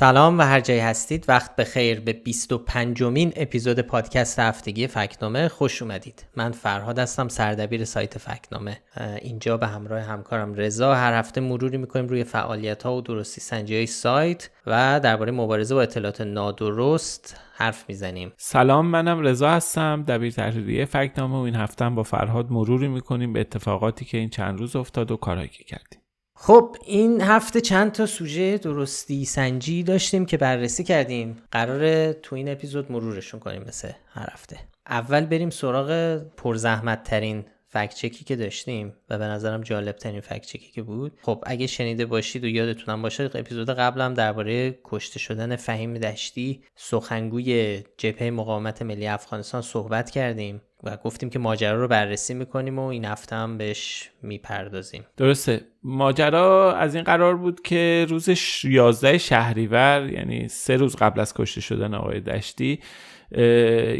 سلام و هر جایی هستید وقت خیر به 25 مین اپیزود پادکست هفتگی فکنامه خوش اومدید من فرهاد هستم سردبیر سایت فکنامه اینجا به همراه همکارم رضا هر هفته مروری میکنیم روی فعالیت ها و درستی سنجی های سایت و درباره مبارزه با اطلاعات نادرست حرف میزنیم سلام منم رضا هستم دبیر تحریریه فکنامه و این هفته با فرهاد مروری میکنیم به اتفاقاتی که این چند روز افتاد و کارهایی که کردیم خب این هفته چند تا سوژه درستی سنجی داشتیم که بررسی کردیم قراره تو این اپیزود مرورشون کنیم مثل هر هفته اول بریم سراغ پرزحمت ترین فکچکی که داشتیم و به نظرم جالب ترین فکچکی که بود خب اگه شنیده باشید و یادتونم باشه اپیزود قبلم درباره کشته شدن فهیم دشتی سخنگوی جبهه مقاومت ملی افغانستان صحبت کردیم و گفتیم که ماجرا رو بررسی میکنیم و این هفته هم بهش میپردازیم درسته ماجرا از این قرار بود که روز 11 شهریور یعنی سه روز قبل از کشته شدن آقای دشتی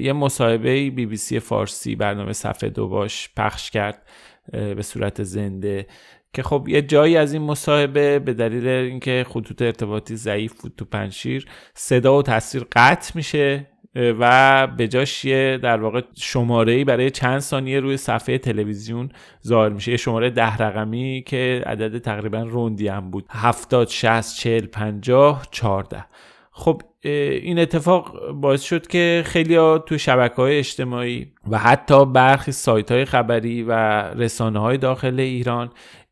یه مصاحبه بی بی سی فارسی برنامه صفحه دو باش پخش کرد به صورت زنده که خب یه جایی از این مصاحبه به دلیل اینکه خطوط ارتباطی ضعیف بود تو پنشیر صدا و تصویر قطع میشه و به جاش یه در واقع شماره برای چند ثانیه روی صفحه تلویزیون ظاهر میشه یه شماره ده رقمی که عدد تقریبا روندی هم بود هفتاد، 60 40 پنجاه، 14 خب این اتفاق باعث شد که خیلی ها تو شبکه های اجتماعی و حتی برخی سایت های خبری و رسانه های داخل ایران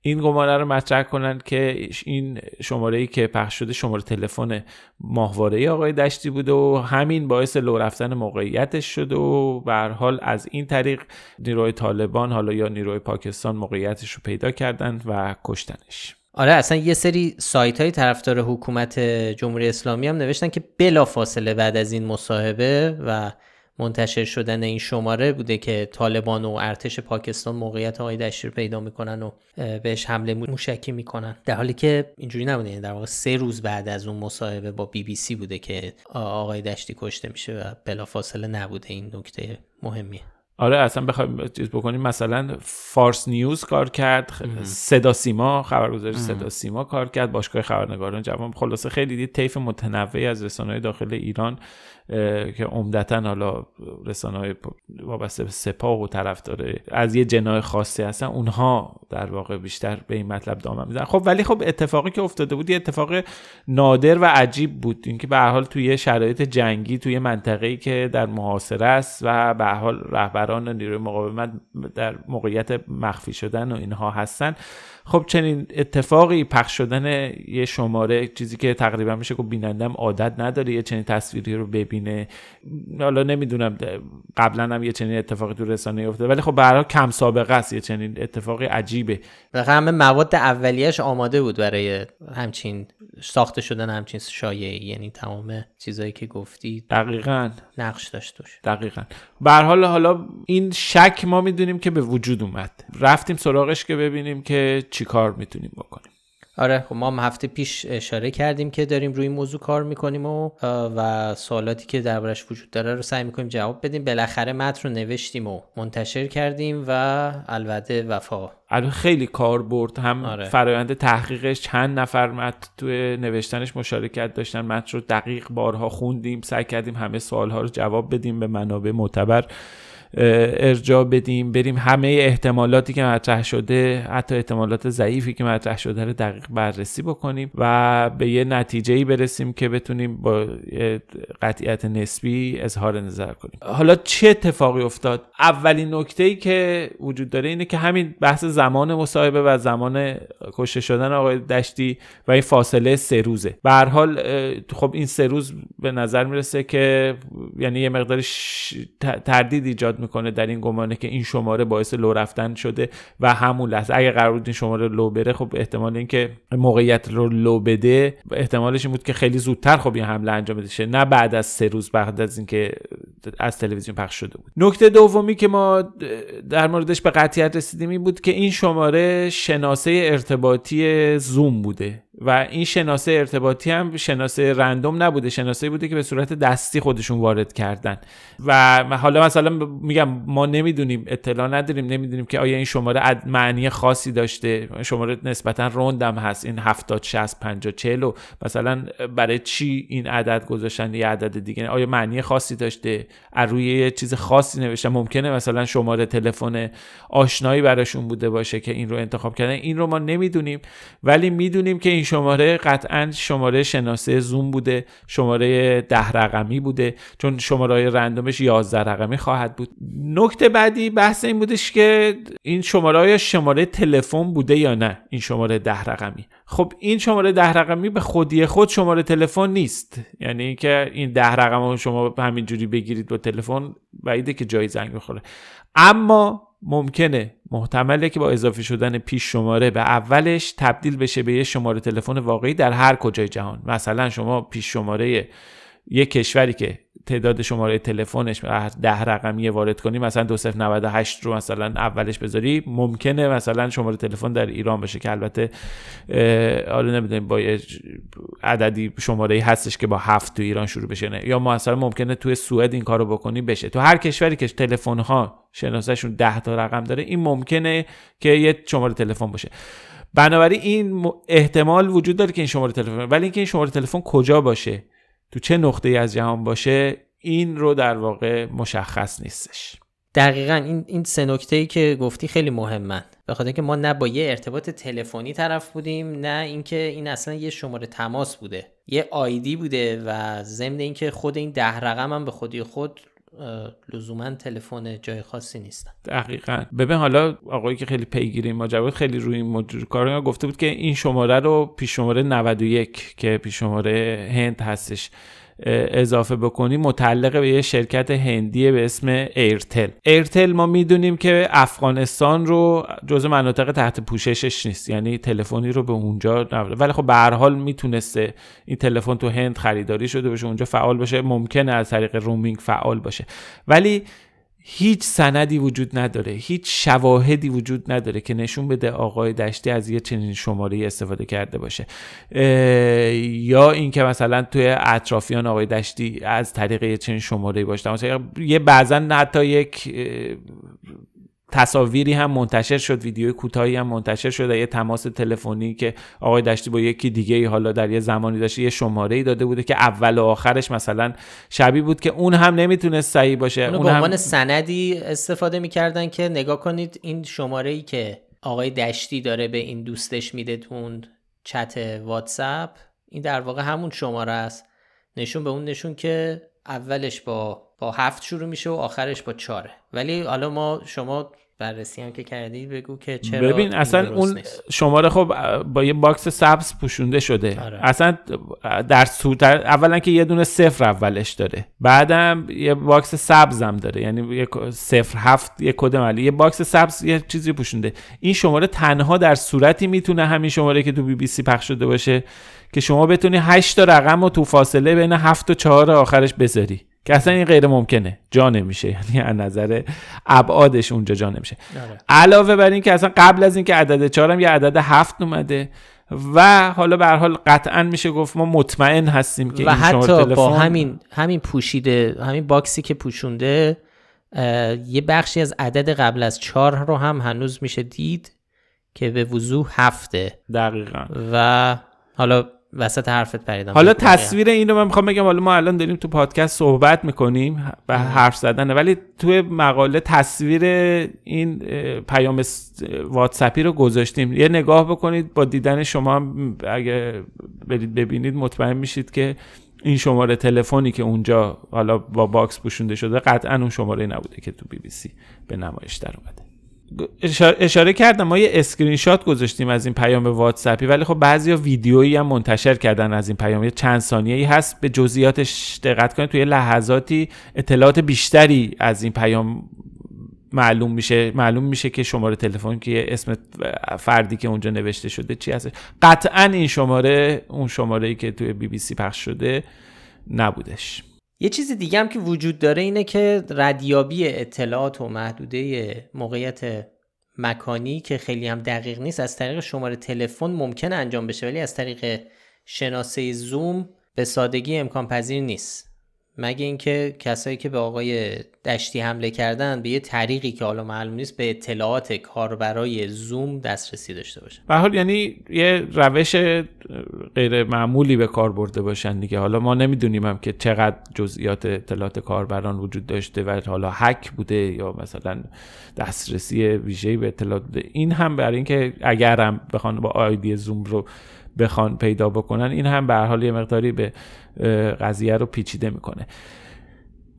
این گمانه رو مطرح کنند که این شماره ای که پخش شده شماره تلفن ماهواره آقای دشتی بوده و همین باعث لو رفتن موقعیتش شده و به حال از این طریق نیروی طالبان حالا یا نیروی پاکستان موقعیتش رو پیدا کردند و کشتنش آره اصلا یه سری سایت های طرفدار حکومت جمهوری اسلامی هم نوشتن که بلا فاصله بعد از این مصاحبه و منتشر شدن این شماره بوده که طالبان و ارتش پاکستان موقعیت آقای رو پیدا میکنن و بهش حمله موشکی میکنن در حالی که اینجوری نبوده یعنی در واقع سه روز بعد از اون مصاحبه با بی بی سی بوده که آقای دشتی کشته میشه و بلافاصله نبوده این نکته مهمیه آره اصلا بخوایم چیز بکنیم مثلا فارس نیوز کار کرد صدا سیما خبرگزاری صدا سیما کار کرد باشگاه خبرنگاران جوان خلاصه خیلی طیف متنوعی از رسانه‌های داخل ایران که عمدتا حالا رسانه های وابسته به سپاه و داره از یه جنای خاصی هستن اونها در واقع بیشتر به این مطلب دامن میزنن خب ولی خب اتفاقی که افتاده بود یه اتفاق نادر و عجیب بود اینکه به حال توی شرایط جنگی توی منطقه‌ای که در محاصره است و به حال رهبران نیروی مقاومت در موقعیت مخفی شدن و اینها هستن خب چنین اتفاقی پخش شدن یه شماره چیزی که تقریبا میشه که بینندم عادت نداره یه چنین تصویری رو ببین ببینه حالا نمیدونم قبلا هم یه چنین اتفاقی تو رسانه افتاده ولی خب به کم سابقه است یه چنین اتفاقی عجیبه و همه مواد اولیش آماده بود برای همچین ساخته شدن همچین شایعه یعنی تمام چیزایی که گفتی دقیقا نقش داشت توش دقیقا بر حال حالا این شک ما میدونیم که به وجود اومد رفتیم سراغش که ببینیم که چیکار میتونیم بکنیم آره خب ما هم هفته پیش اشاره کردیم که داریم روی این موضوع کار میکنیم و و سوالاتی که دربارش وجود داره رو سعی میکنیم جواب بدیم بالاخره متن رو نوشتیم و منتشر کردیم و البته وفا الان خیلی کار برد هم آره. فرایند تحقیقش چند نفر مت توی نوشتنش مشارکت داشتن متن رو دقیق بارها خوندیم سعی کردیم همه سوالها رو جواب بدیم به منابع معتبر ارجاع بدیم بریم همه احتمالاتی که مطرح شده حتی احتمالات ضعیفی که مطرح شده رو دقیق بررسی بکنیم و به یه نتیجه ای برسیم که بتونیم با قطعیت نسبی اظهار نظر کنیم حالا چه اتفاقی افتاد اولین نکته ای که وجود داره اینه که همین بحث زمان مصاحبه و زمان کشته شدن آقای دشتی و این فاصله سه روزه به هر حال خب این سه روز به نظر میرسه که یعنی یه مقدار تردید ایجاد میکنه در این گمانه که این شماره باعث لو رفتن شده و همون لحظه اگر قرار بود این شماره لو بره خب احتمال اینکه موقعیت رو لو بده احتمالش این بود که خیلی زودتر خب این حمله انجام بشه نه بعد از سه روز بعد از اینکه از تلویزیون پخش شده بود نکته دومی که ما در موردش به قطعیت رسیدیم این بود که این شماره شناسه ارتباطی زوم بوده و این شناسه ارتباطی هم شناسه رندوم نبوده شناسه بوده که به صورت دستی خودشون وارد کردن و حالا مثلا میگم ما نمیدونیم اطلاع نداریم نمیدونیم که آیا این شماره معنی خاصی داشته شماره نسبتا رندم هست این 70 60 50 40 مثلا برای چی این عدد گذاشتن یه عدد دیگه آیا معنی خاصی داشته از روی چیز خاصی نوشتن ممکنه مثلا شماره تلفن آشنایی براشون بوده باشه که این رو انتخاب کردن این رو ما نمیدونیم ولی میدونیم که این شماره قطعا شماره شناسه زوم بوده شماره ده رقمی بوده چون شماره های رندومش 11 رقمی خواهد بود نکته بعدی بحث این بودش که این شماره های شماره تلفن بوده یا نه این شماره ده رقمی خب این شماره ده رقمی به خودی خود شماره تلفن نیست یعنی اینکه این ده رقم رو شما همینجوری بگیرید با تلفن بعیده که جای زنگ بخوره اما ممکنه محتمله که با اضافه شدن پیش شماره به اولش تبدیل بشه به یه شماره تلفن واقعی در هر کجای جهان مثلا شما پیش شماره یه کشوری که تعداد شماره تلفنش ده رقمی وارد کنی مثلا 2098 رو مثلا اولش بذاری ممکنه مثلا شماره تلفن در ایران باشه که البته حالا آره نمیدونیم با عددی شماره هستش که با هفت تو ایران شروع بشه یا مثلا ممکنه توی سوئد این کارو بکنی بشه تو هر کشوری که تلفن ها شناسهشون 10 تا رقم داره این ممکنه که یه شماره تلفن باشه بنابراین این احتمال وجود داره که این شماره تلفن ولی اینکه این شماره تلفن کجا باشه تو چه نقطه از جهان باشه این رو در واقع مشخص نیستش دقیقا این این سه نکته ای که گفتی خیلی مهمن به خاطر اینکه ما نه با یه ارتباط تلفنی طرف بودیم نه اینکه این اصلا یه شماره تماس بوده یه آیدی بوده و ضمن اینکه خود این ده رقم هم به خودی خود لزوما تلفن جای خاصی نیستن دقیقا ببین حالا آقایی که خیلی پیگیری ماجرا خیلی روی این موضوع کار گفته بود که این شماره رو پیش شماره 91 که پیش شماره هند هستش اضافه بکنیم متعلق به یه شرکت هندی به اسم ایرتل ایرتل ما میدونیم که افغانستان رو جزو مناطق تحت پوششش نیست یعنی تلفنی رو به اونجا نبره. ولی خب به هر میتونسته این تلفن تو هند خریداری شده باشه اونجا فعال باشه ممکنه از طریق رومینگ فعال باشه ولی هیچ سندی وجود نداره هیچ شواهدی وجود نداره که نشون بده آقای دشتی از یه چنین شماره استفاده کرده باشه یا اینکه مثلا توی اطرافیان آقای دشتی از طریق یه چنین شماره باشه مثلا یه بعضا حتی یک تصاویری هم منتشر شد ویدیو کوتاهی هم منتشر شد یه تماس تلفنی که آقای دشتی با یکی دیگه ای حالا در یه زمانی داشته یه شماره ای داده بوده که اول و آخرش مثلا شبیه بود که اون هم نمیتونست صحیح باشه اون به عنوان سندی استفاده میکردن که نگاه کنید این شماره ای که آقای دشتی داره به این دوستش میده تو چت واتساپ این در واقع همون شماره است نشون به اون نشون که اولش با با هفت شروع میشه و آخرش با چاره ولی حالا ما شما بررسی هم که کردی بگو که چرا ببین اصلا اون شماره خب با یه باکس سبز پوشونده شده آره. اصلا در سوت اولا که یه دونه صفر اولش داره بعدم یه باکس سبز هم داره یعنی یه صفر هفت یه کد ملی یه باکس سبز یه چیزی پوشونده این شماره تنها در صورتی میتونه همین شماره که تو بی بی سی پخش شده باشه که شما بتونی 8 تا رقم رو تو فاصله بین 7 و 4 آخرش بذاری که اصلا این غیر ممکنه جا نمیشه یعنی از نظر ابعادش اونجا جا نمیشه آره. علاوه بر این که اصلا قبل از اینکه عدد 4 هم یه عدد 7 اومده و حالا به حال قطعا میشه گفت ما مطمئن هستیم که و این حتی تلفن... با همین همین پوشیده همین باکسی که پوشونده یه بخشی از عدد قبل از چهار رو هم هنوز میشه دید که به وضوح هفته دقیقا و حالا وسط حرفت پریدم حالا تصویر این رو من میخوام بگم حالا ما الان داریم تو پادکست صحبت میکنیم و حرف زدنه ولی توی مقاله تصویر این پیام واتسپی رو گذاشتیم یه نگاه بکنید با دیدن شما اگه برید ببینید مطمئن میشید که این شماره تلفنی که اونجا حالا با باکس پوشونده شده قطعا اون شماره نبوده که تو بی بی سی به نمایش در اومده اشاره کردم ما یه اسکرین شات گذاشتیم از این پیام واتسپی ولی خب بعضیا ویدیویی هم منتشر کردن از این پیام یه چند ثانیه ای هست به جزئیاتش دقت کنید توی لحظاتی اطلاعات بیشتری از این پیام معلوم میشه معلوم میشه که شماره تلفن که اسم فردی که اونجا نوشته شده چی هست قطعا این شماره اون شماره ای که توی بی بی سی پخش شده نبودش یه چیز دیگه هم که وجود داره اینه که ردیابی اطلاعات و محدوده موقعیت مکانی که خیلی هم دقیق نیست از طریق شماره تلفن ممکن انجام بشه ولی از طریق شناسه زوم به سادگی امکان پذیر نیست مگه اینکه کسایی که به آقای دشتی حمله کردن به یه طریقی که حالا معلوم نیست به اطلاعات کاربرای زوم دسترسی داشته باشن به حال یعنی یه روش غیر معمولی به کار برده باشن دیگه حالا ما نمیدونیم هم که چقدر جزئیات اطلاعات کاربران وجود داشته و حالا هک بوده یا مثلا دسترسی ویژه‌ای به اطلاعات بوده این هم برای اینکه اگرم بخوان با آیدی زوم رو بخوان پیدا بکنن این هم به حال یه مقداری به قضیه رو پیچیده میکنه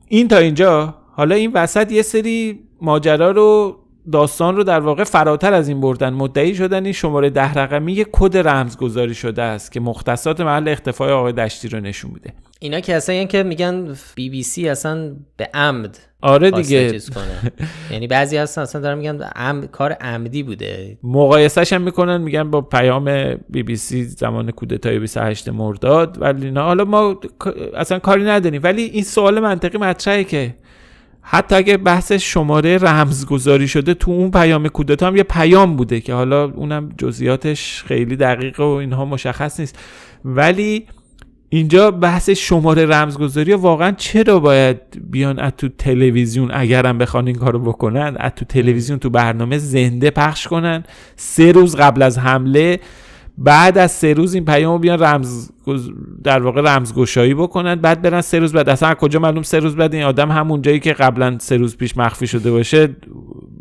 این تا اینجا حالا این وسط یه سری ماجرا رو داستان رو در واقع فراتر از این بردن مدعی شدن این شماره ده رقمی یک کد رمزگذاری شده است که مختصات محل اختفای آقای دشتی رو نشون میده اینا که اصلا یعنی که میگن بی بی سی اصلا به عمد آره دیگه یعنی بعضی هستن اصلا دارن میگن ام کار عمدی بوده مقایسهش هم میکنن میگن با پیام بی بی سی زمان کودتای 28 مرداد ولی نه حالا ما اصلا کاری نداریم ولی این سوال منطقی مطرحه که حتی اگه بحث شماره رمزگذاری شده تو اون پیام کودتا هم یه پیام بوده که حالا اونم جزئیاتش خیلی دقیق و اینها مشخص نیست ولی اینجا بحث شماره رمزگذاری واقعا چرا باید بیان از تو تلویزیون اگرم بخوان این کارو بکنن از تو تلویزیون تو برنامه زنده پخش کنن سه روز قبل از حمله بعد از سه روز این پیامو بیان رمز در واقع رمزگشایی بکنن بعد برن سه روز بعد اصلا کجا معلوم سه روز بعد این آدم همون جایی که قبلا سه روز پیش مخفی شده باشه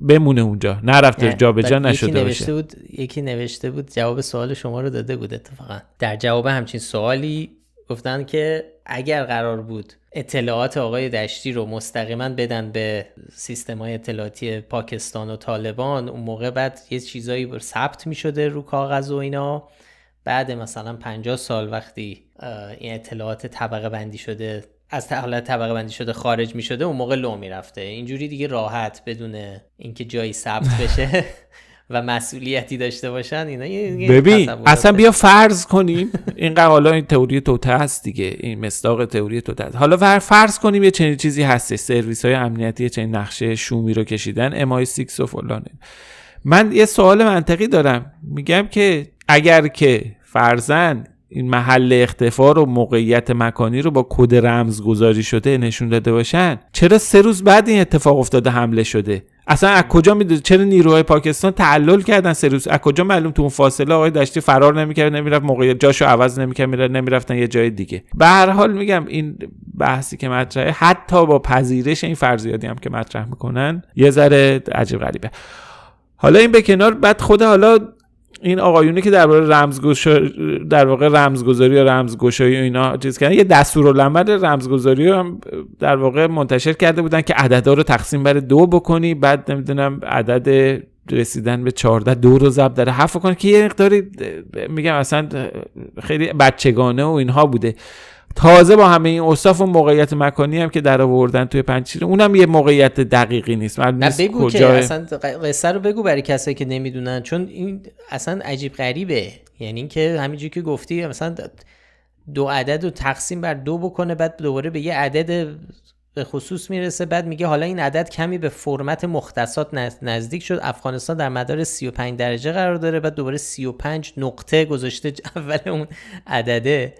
بمونه اونجا نرفته جابجا نشده یکی نوشته باشه. بود یکی نوشته بود جواب سوال شما رو داده بود اتفاقا در جواب همچین سوالی گفتن که اگر قرار بود اطلاعات آقای دشتی رو مستقیما بدن به سیستم های اطلاعاتی پاکستان و طالبان اون موقع بعد یه چیزایی ثبت می شده رو کاغذ و اینا بعد مثلا 50 سال وقتی این اطلاعات طبقه بندی شده از حالت طبقه بندی شده خارج می شده اون موقع لو می رفته اینجوری دیگه راحت بدون اینکه جایی ثبت بشه و مسئولیتی داشته باشن اینا ببین اصلا بیا فرض کنیم این حالا این تئوری توته هست دیگه این مصداق تئوری توته هست حالا فرض کنیم یه چنین چیزی هستش سرویس های امنیتی چنین نقشه شومی رو کشیدن آی 6 و فلان من یه سوال منطقی دارم میگم که اگر که فرزن این محل اختفا و موقعیت مکانی رو با کد گذاری شده نشون داده باشن چرا سه روز بعد این اتفاق افتاده حمله شده اصلا از کجا میده چرا نیروهای پاکستان تعلل کردن سه روز از کجا معلوم تو اون فاصله آقای دشتی فرار نمیکرد نمیرفت موقع جاشو عوض نمیکرد نمی نمیرفتن یه جای دیگه به هر حال میگم این بحثی که مطرحه حتی با پذیرش این فرضیاتی هم که مطرح میکنن یه ذره عجیب غریبه حالا این به کنار بعد خود حالا این آقایونی که درباره در واقع رمزگذاری یا رمزگشایی و اینا چیز کردن یه دستورالعمل رمزگذاری هم در واقع منتشر کرده بودن که عددا رو تقسیم بر دو بکنی بعد نمیدونم عدد رسیدن به 14 دو رو ضرب در هفت کن که یه مقداری میگم اصلا خیلی بچگانه و اینها بوده تازه با همه این اوصاف و موقعیت مکانی هم که در آوردن توی پنچیر اونم یه موقعیت دقیقی نیست نه بگو که اصلا قصه رو بگو برای کسایی که نمیدونن چون این اصلا عجیب غریبه یعنی اینکه همینجوری که گفتی مثلا دو عدد رو تقسیم بر دو بکنه بعد دوباره به یه عدد خصوص میرسه بعد میگه حالا این عدد کمی به فرمت مختصات نزدیک شد افغانستان در مدار 35 درجه قرار داره بعد دوباره 35 نقطه گذاشته اول اون عدده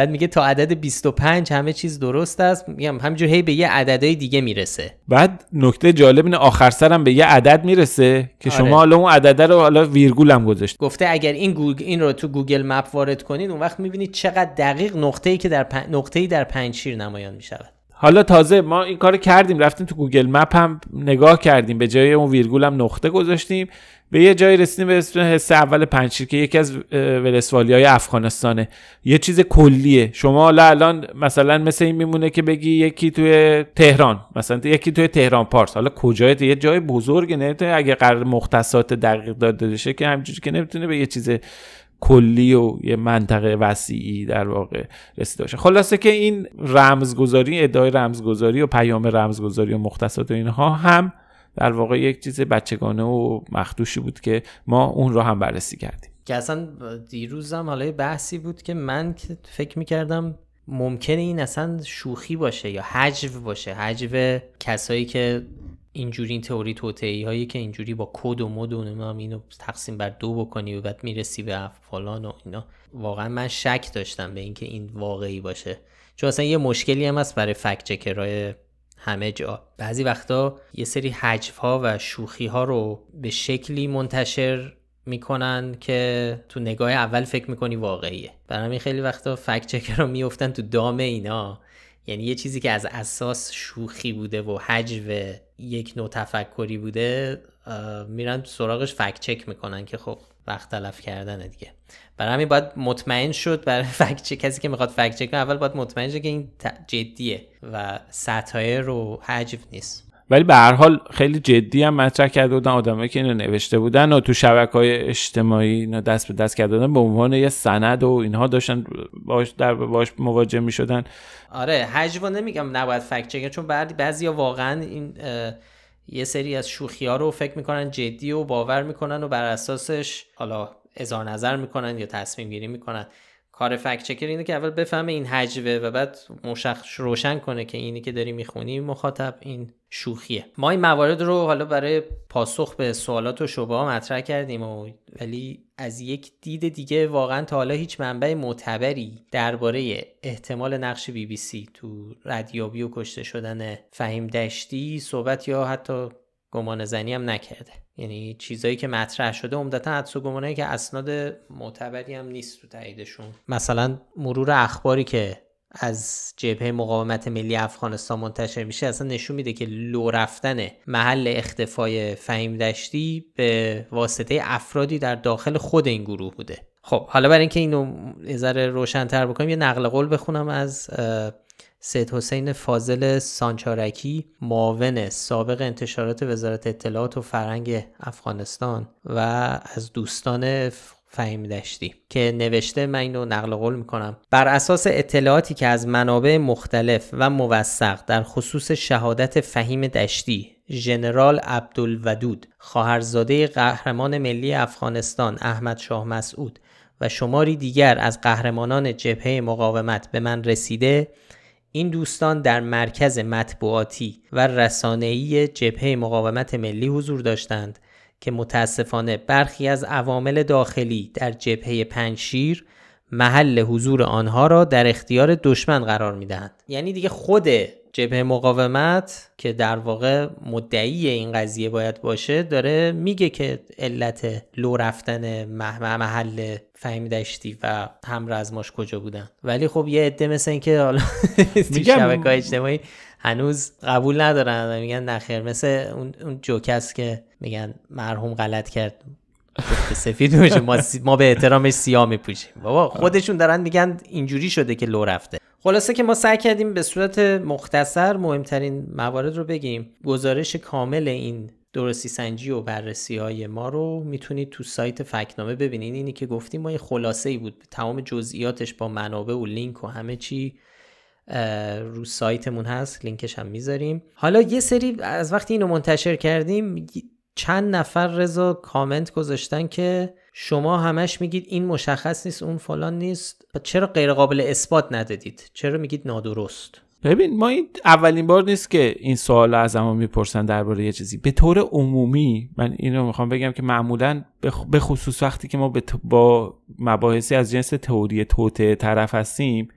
بعد میگه تا عدد 25 همه چیز درست است میگم همینجور هی به یه عددهای دیگه میرسه بعد نکته جالب اینه آخر سرم به یه عدد میرسه که آره. شما حالا اون عدده رو حالا ویرگول هم گذاشت گفته اگر این گوگ... این رو تو گوگل مپ وارد کنید اون وقت میبینید چقدر دقیق نقطه‌ای که در پنج نقطه‌ای در نمایان میشود حالا تازه ما این کار کردیم رفتیم تو گوگل مپ هم نگاه کردیم به جای اون ویرگول هم نقطه گذاشتیم به یه جایی رسیدیم به اسم حس اول پنچیر که یکی از ولسوالی های افغانستانه یه چیز کلیه شما حالا الان مثلا مثل این میمونه که بگی یکی توی تهران مثلا یکی توی تهران پارس حالا کجای یه جای بزرگه نه اگه قرار مختصات دقیق داده بشه که همینجوری که نمیتونه به یه چیز کلی و یه منطقه وسیعی در واقع رسیده باشه خلاصه که این رمزگذاری ادعای رمزگذاری و پیام رمزگذاری و مختصات اینها هم در واقع یک چیز بچگانه و مخدوشی بود که ما اون رو هم بررسی کردیم که اصلا دیروزم حالا بحثی بود که من فکر میکردم ممکنه این اصلا شوخی باشه یا حجو باشه حجو کسایی که اینجوری این تئوری توتعی هایی که اینجوری با کد و مد و نمیدونم اینو تقسیم بر دو بکنی و بعد میرسی به فلان و اینا واقعا من شک داشتم به اینکه این واقعی باشه چون اصلا یه مشکلی هم هست برای فکت چکرای همه جا بعضی وقتا یه سری حجف ها و شوخی ها رو به شکلی منتشر میکنن که تو نگاه اول فکر میکنی واقعیه برای خیلی وقتا فکت چکر میفتن تو دام اینا یعنی یه چیزی که از اساس شوخی بوده و حجو یک نوع تفکری بوده میرن سراغش فکت چک میکنن که خب وقت تلف کردنه دیگه برای همین باید مطمئن شد برای فکت کسی که میخواد فکت چک اول باید مطمئن شد که این جدیه و ستایر رو حجف نیست ولی به هر حال خیلی جدی هم مطرح کرده بودن آدمایی که اینو نوشته بودن و تو شبکه های اجتماعی اینا دست به دست کرده بودن به عنوان یه سند و اینها داشتن باش در باش مواجه می شدن آره حجو نمیگم نباید فکت چک چون بعضی بعضیا واقعا این یه سری از شوخی ها رو فکر میکنن جدی و باور میکنن و بر اساسش حالا اظهار نظر میکنن یا تصمیم گیری میکنن کار فکت چکر اینه که اول بفهمه این حجوه و بعد مشخص روشن کنه که اینی که داری میخونی مخاطب این شوخیه ما این موارد رو حالا برای پاسخ به سوالات و شبه مطرح کردیم و ولی از یک دید دیگه واقعا تا حالا هیچ منبع معتبری درباره احتمال نقش بی بی سی تو ردیابی و کشته شدن فهیم دشتی صحبت یا حتی گمان زنی هم نکرده یعنی چیزایی که مطرح شده عمدتا حدس و گمانایی که اسناد معتبری هم نیست تو تاییدشون مثلا مرور اخباری که از جبهه مقاومت ملی افغانستان منتشر میشه اصلا نشون میده که لو رفتن محل اختفای فهیم دشتی به واسطه افرادی در داخل خود این گروه بوده خب حالا برای اینکه اینو یه ذره روشنتر بکنم یه نقل قول بخونم از سید حسین فاضل سانچارکی معاون سابق انتشارات وزارت اطلاعات و فرهنگ افغانستان و از دوستان فهیم داشتی که نوشته من اینو نقل قول میکنم بر اساس اطلاعاتی که از منابع مختلف و موثق در خصوص شهادت فهیم دشتی ژنرال عبدالودود خواهرزاده قهرمان ملی افغانستان احمد شاه مسعود و شماری دیگر از قهرمانان جبهه مقاومت به من رسیده این دوستان در مرکز مطبوعاتی و رسانه‌ای جبهه مقاومت ملی حضور داشتند که متاسفانه برخی از عوامل داخلی در جبهه پنشیر محل حضور آنها را در اختیار دشمن قرار میدهند یعنی دیگه خوده جبهه مقاومت که در واقع مدعی این قضیه باید باشه داره میگه که علت لو رفتن محل فهمی داشتی و هم رزماش کجا بودن ولی خب یه عده مثل این که حالا تو شبکه اجتماعی هنوز قبول ندارن میگن نخیر مثل اون جوکس که میگن مرحوم غلط کرد سفید میشه ما, به احترامش سیاه میپوشیم بابا خودشون دارن میگن اینجوری شده که لو رفته خلاصه که ما سعی کردیم به صورت مختصر مهمترین موارد رو بگیم گزارش کامل این درستی سنجی و بررسی های ما رو میتونید تو سایت فکنامه ببینید اینی که گفتیم ما یه خلاصه ای بود تمام جزئیاتش با منابع و لینک و همه چی رو سایتمون هست لینکش هم میذاریم حالا یه سری از وقتی اینو منتشر کردیم چند نفر رضا کامنت گذاشتن که شما همش میگید این مشخص نیست اون فلان نیست چرا غیر قابل اثبات ندادید چرا میگید نادرست ببین ما این اولین بار نیست که این سوال از ما میپرسن درباره یه چیزی به طور عمومی من اینو میخوام بگم که معمولا به خصوص وقتی که ما با مباحثی از جنس تئوری توته طرف هستیم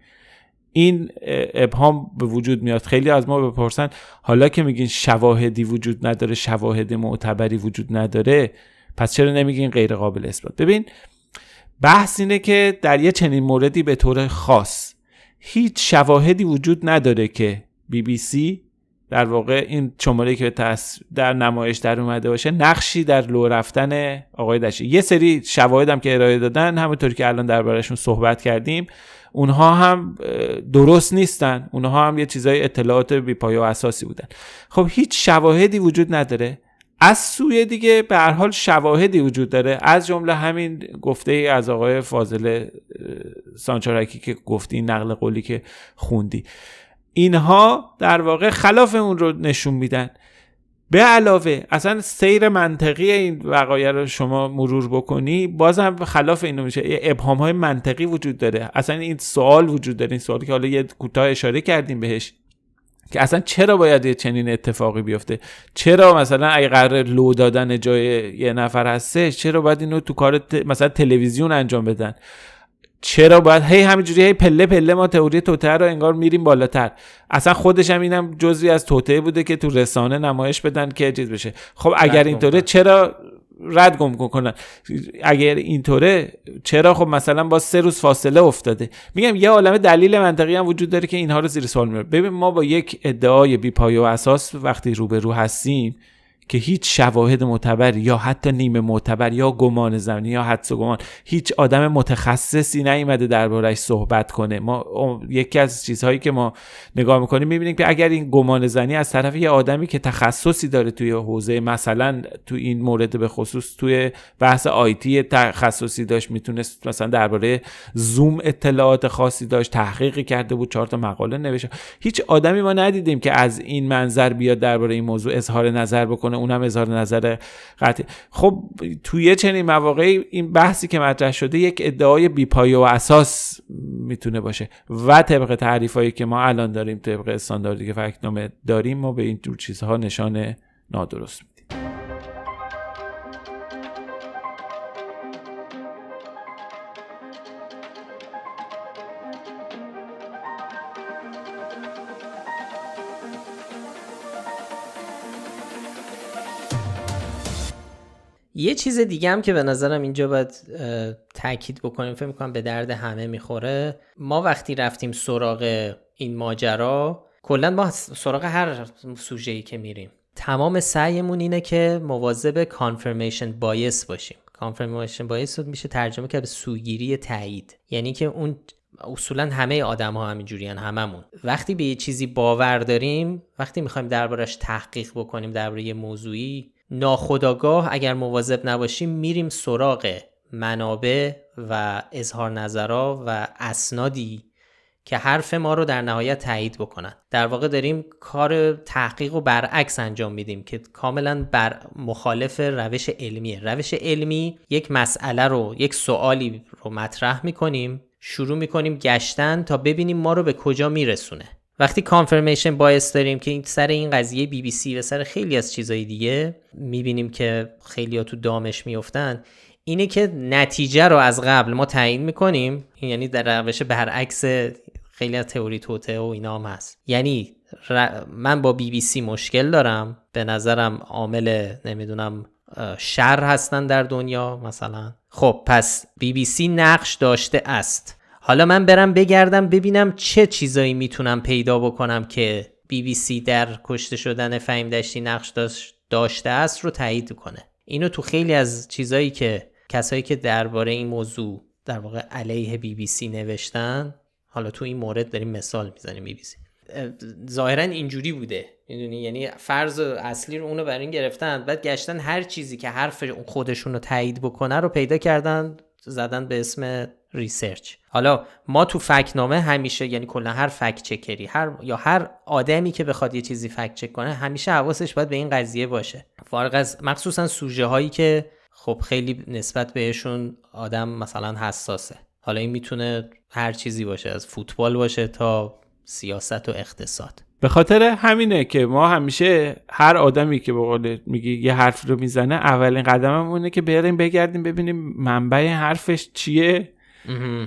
این ابهام به وجود میاد خیلی از ما بپرسن حالا که میگین شواهدی وجود نداره شواهد معتبری وجود نداره پس چرا نمیگین غیر قابل اثبات ببین بحث اینه که در یه چنین موردی به طور خاص هیچ شواهدی وجود نداره که بی بی سی در واقع این شماره که در نمایش در اومده باشه نقشی در لو رفتن آقای دشتی یه سری شواهد هم که ارائه دادن همونطور که الان دربارهشون صحبت کردیم اونها هم درست نیستن اونها هم یه چیزای اطلاعات بی پای و اساسی بودن خب هیچ شواهدی وجود نداره از سوی دیگه به هر حال شواهدی وجود داره از جمله همین گفته ای از آقای فاضل سانچارکی که گفتی نقل قولی که خوندی اینها در واقع خلاف اون رو نشون میدن به علاوه اصلا سیر منطقی این وقایع رو شما مرور بکنی بازم خلاف اینو میشه ابهام های منطقی وجود داره اصلا این سوال وجود داره این سوالی که حالا یه کوتاه اشاره کردیم بهش که اصلا چرا باید یه چنین اتفاقی بیفته چرا مثلا اگه قرار لو دادن جای یه نفر هسته چرا باید اینو تو کار ت... مثلا تلویزیون انجام بدن چرا باید هی همینجوری هی پله پله ما تئوری توته رو انگار میریم بالاتر اصلا خودش هم اینم جزوی از توته بوده که تو رسانه نمایش بدن که چیز بشه خب اگر اینطوره چرا رد گم کنن اگر اینطوره چرا خب مثلا با سه روز فاصله افتاده میگم یه عالم دلیل منطقی هم وجود داره که اینها رو زیر سوال میبره ببین ما با یک ادعای بی پایه و اساس وقتی رو هستیم که هیچ شواهد معتبر یا حتی نیمه معتبر یا گمان زمینی یا حدس و گمان هیچ آدم متخصصی نیومده دربارهش صحبت کنه ما یکی از چیزهایی که ما نگاه میکنیم میبینیم که اگر این گمان زنی از طرف یه آدمی که تخصصی داره توی حوزه مثلا تو این مورد به خصوص توی بحث آیتی تخصصی داشت میتونست مثلا درباره زوم اطلاعات خاصی داشت تحقیقی کرده بود چهار تا مقاله نوشته هیچ آدمی ما ندیدیم که از این منظر بیاد درباره این موضوع اظهار نظر بکنه کنه اونم اظهار نظر قطعی خب توی چنین مواقعی این بحثی که مطرح شده یک ادعای بیپایه و اساس میتونه باشه و طبق هایی که ما الان داریم طبق استانداردی که فکنامه داریم ما به این چیزها نشان نادرست یه چیز دیگه هم که به نظرم اینجا باید تاکید بکنیم فکر میکنم به درد همه میخوره ما وقتی رفتیم سراغ این ماجرا کلا ما سراغ هر ای که میریم تمام سعیمون اینه که مواظب کانفرمیشن بایس باشیم کانفرمیشن بایس میشه ترجمه که به سوگیری تایید یعنی که اون اصولا همه آدم ها همینجوری هممون وقتی به یه چیزی باور داریم وقتی میخوایم دربارش تحقیق بکنیم درباره یه موضوعی ناخداگاه اگر مواظب نباشیم میریم سراغ منابع و اظهار نظرا و اسنادی که حرف ما رو در نهایت تایید بکنن در واقع داریم کار تحقیق و برعکس انجام میدیم که کاملا بر مخالف روش علمیه روش علمی یک مسئله رو یک سوالی رو مطرح میکنیم شروع میکنیم گشتن تا ببینیم ما رو به کجا میرسونه وقتی کانفرمیشن بایس داریم که این سر این قضیه بی بی سی و سر خیلی از چیزهای دیگه میبینیم که خیلی ها تو دامش میفتن اینه که نتیجه رو از قبل ما تعیین میکنیم یعنی در روش برعکس خیلی از تئوری توته و اینا هم هست یعنی من با بی بی سی مشکل دارم به نظرم عامل نمیدونم شر هستن در دنیا مثلا خب پس بی بی سی نقش داشته است حالا من برم بگردم ببینم چه چیزایی میتونم پیدا بکنم که بی بی سی در کشته شدن فهیم دشتی نقش داشته است رو تایید کنه اینو تو خیلی از چیزایی که کسایی که درباره این موضوع در واقع علیه بی بی سی نوشتن حالا تو این مورد داریم مثال میزنیم بی بی ظاهرا اینجوری بوده میدونی یعنی فرض اصلی رو اونو بر این گرفتن بعد گشتن هر چیزی که حرف خودشون رو تایید بکنه رو پیدا کردن زدن به اسم ریسرچ حالا ما تو فکنامه همیشه یعنی کلا هر فک چکری هر یا هر آدمی که بخواد یه چیزی فک چک کنه همیشه حواسش باید به این قضیه باشه فارغ از مخصوصا سوژه هایی که خب خیلی نسبت بهشون آدم مثلا حساسه حالا این میتونه هر چیزی باشه از فوتبال باشه تا سیاست و اقتصاد به خاطر همینه که ما همیشه هر آدمی که به میگی یه حرف رو میزنه اولین قدممونه که بریم بگردیم ببینیم منبع حرفش چیه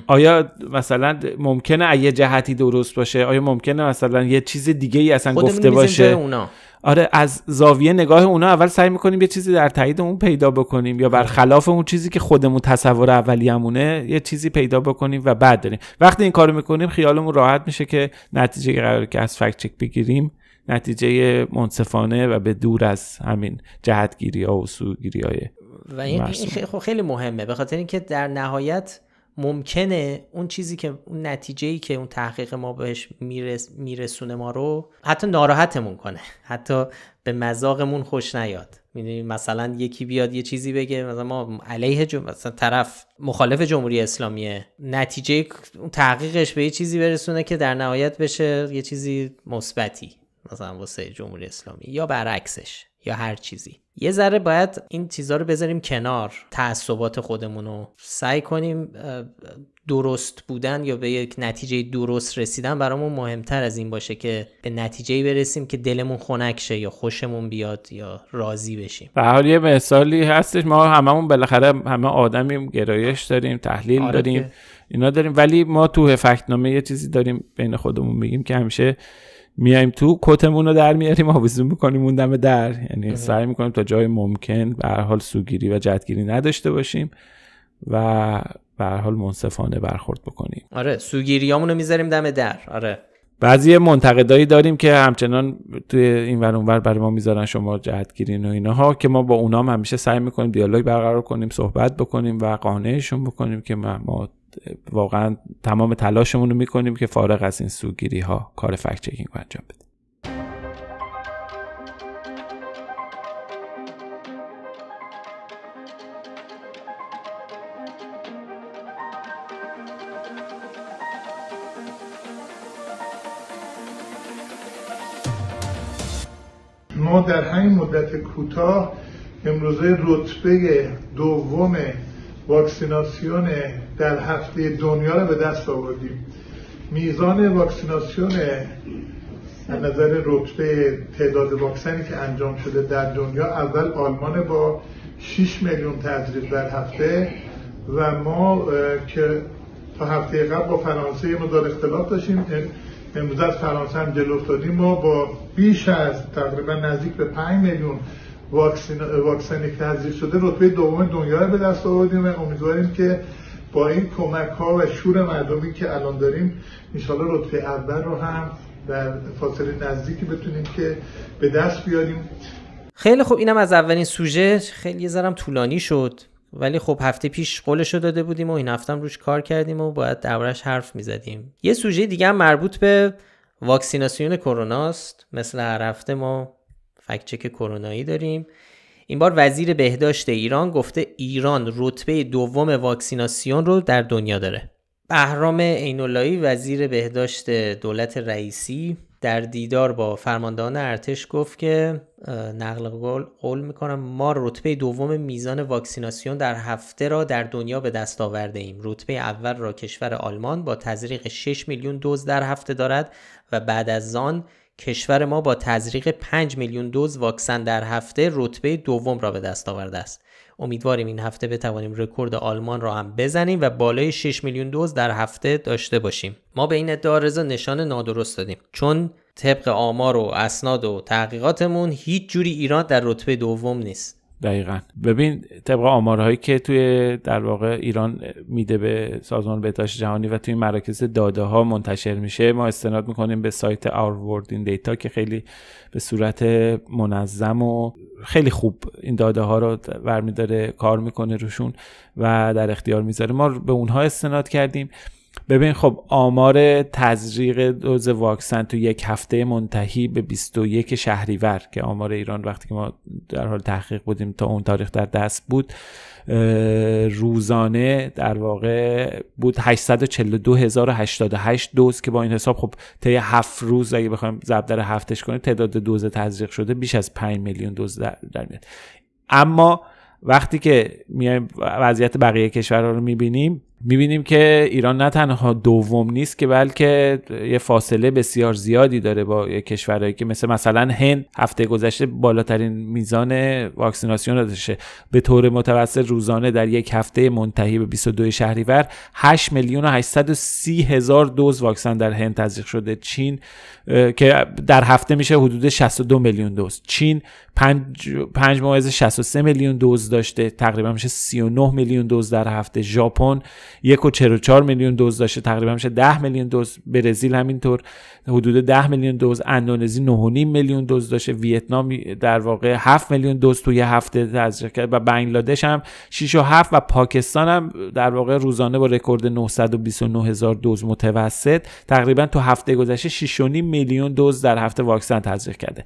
آیا مثلا ممکنه یه جهتی درست باشه آیا ممکنه مثلا یه چیز دیگه ای اصلا گفته باشه اونا. آره از زاویه نگاه اونا اول سعی میکنیم یه چیزی در تایید اون پیدا بکنیم یا برخلاف اون چیزی که خودمون تصور اولیمونه یه چیزی پیدا بکنیم و بعد داریم وقتی این کارو میکنیم خیالمون راحت میشه که نتیجه که قرار که از فکت چک بگیریم نتیجه منصفانه و به دور از همین جهتگیری ها و سوگیری های و خیلی مهمه به خاطر اینکه در نهایت ممکنه اون چیزی که اون نتیجه ای که اون تحقیق ما بهش میرسونه ما رو حتی ناراحتمون کنه حتی به مذاقمون خوش نیاد میدونی مثلا یکی بیاد یه چیزی بگه مثلا ما علیه جم... مثلا طرف مخالف جمهوری اسلامیه نتیجه تحقیقش به یه چیزی برسونه که در نهایت بشه یه چیزی مثبتی مثلا واسه جمهوری اسلامی یا برعکسش یا هر چیزی یه ذره باید این چیزها رو بذاریم کنار تعصبات خودمون رو سعی کنیم درست بودن یا به یک نتیجه درست رسیدن برامون مهمتر از این باشه که به نتیجه برسیم که دلمون خنک شه یا خوشمون بیاد یا راضی بشیم به حال یه مثالی هستش ما هممون بالاخره همه آدمیم گرایش داریم تحلیل آره داریم اینا داریم ولی ما تو فکتنامه یه چیزی داریم بین خودمون میگیم که همیشه میایم تو کتمون رو در میاریم آویزون میکنیم اون دم در یعنی آره. سعی میکنیم تا جای ممکن به هر حال سوگیری و جدگیری نداشته باشیم و به هر حال منصفانه برخورد بکنیم آره سوگیریامونو میذاریم دم در آره بعضی منتقدایی داریم که همچنان توی این ور اونور برای ما میذارن شما جهتگیرین و اینها که ما با اونام همیشه سعی میکنیم دیالوگ برقرار کنیم صحبت بکنیم و قانعشون بکنیم که ما واقعا تمام تلاشمون رو میکنیم که فارغ از این سوگیری ها کار فکت چکینگ رو انجام بدیم ما در همین مدت کوتاه امروزه رتبه دوم واکسیناسیون در هفته دنیا رو به دست آوردیم میزان واکسیناسیون از نظر رتبه تعداد واکسنی که انجام شده در دنیا اول آلمان با 6 میلیون تزریق در هفته و ما که تا هفته قبل با فرانسه یه مدار اختلاف داشتیم امروز از فرانسه هم جلو افتادیم ما با بیش از تقریبا نزدیک به 5 میلیون واکسن, واکسن تزریق شده رتبه دوم دنیا رو به دست آوردیم و امیدواریم که با این کمک ها و شور مردمی که الان داریم انشالله رتبه اول رو هم در فاصله نزدیکی بتونیم که به دست بیاریم خیلی خوب اینم از اولین سوژه خیلی یه ذرم طولانی شد ولی خب هفته پیش قولش رو داده بودیم و این هفته هم روش کار کردیم و باید دربارش حرف میزدیم یه سوژه دیگه هم مربوط به واکسیناسیون کرونا مثل هر هفته ما فکچک کرونایی داریم این بار وزیر بهداشت ایران گفته ایران رتبه دوم واکسیناسیون رو در دنیا داره بهرام اینولایی وزیر بهداشت دولت رئیسی در دیدار با فرماندهان ارتش گفت که نقل قول قول میکنم ما رتبه دوم میزان واکسیناسیون در هفته را در دنیا به دست آورده ایم رتبه اول را کشور آلمان با تزریق 6 میلیون دوز در هفته دارد و بعد از آن کشور ما با تزریق 5 میلیون دوز واکسن در هفته رتبه دوم را به دست آورده است. امیدواریم این هفته بتوانیم رکورد آلمان را هم بزنیم و بالای 6 میلیون دوز در هفته داشته باشیم. ما به این ادعا نشان نادرست دادیم چون طبق آمار و اسناد و تحقیقاتمون هیچ جوری ایران در رتبه دوم نیست. دقیقا ببین طبق آمارهایی که توی در واقع ایران میده به سازمان بهداشت جهانی و توی مراکز داده ها منتشر میشه ما استناد میکنیم به سایت Our World in Data که خیلی به صورت منظم و خیلی خوب این داده ها رو برمیداره کار میکنه روشون و در اختیار میذاره ما به اونها استناد کردیم ببین خب آمار تزریق دوز واکسن تو یک هفته منتهی به 21 شهریور که آمار ایران وقتی که ما در حال تحقیق بودیم تا اون تاریخ در دست بود روزانه در واقع بود 842088 دوز که با این حساب خب طی هفت روز اگه بخوایم ضرب در هفتش کنیم تعداد دوز تزریق شده بیش از 5 میلیون دوز در, میاد اما وقتی که میایم وضعیت بقیه کشورها رو میبینیم میبینیم که ایران نه تنها دوم نیست که بلکه یه فاصله بسیار زیادی داره با کشورهایی که مثل مثلا هند هفته گذشته بالاترین میزان واکسیناسیون را داشته به طور متوسط روزانه در یک هفته منتهی به 22 شهریور 8 میلیون و 830 هزار دوز واکسن در هند تزریق شده چین که در هفته میشه حدود 62 میلیون دوز چین 5 5 63 میلیون دوز داشته تقریبا میشه 39 میلیون دوز در هفته ژاپن 1.44 میلیون دوز داشته تقریبا میشه 10 میلیون دوز برزیل همینطور حدود 10 میلیون دوز اندونزی 9.5 میلیون دوز داشته ویتنام در واقع 7 میلیون دوز توی هفته تزریق کرد و بنگلادش هم 6 و 7 و پاکستان هم در واقع روزانه با رکورد 929 هزار دوز متوسط تقریبا تو هفته گذشته 6 میلیون دوز در هفته واکسن تزریق کرده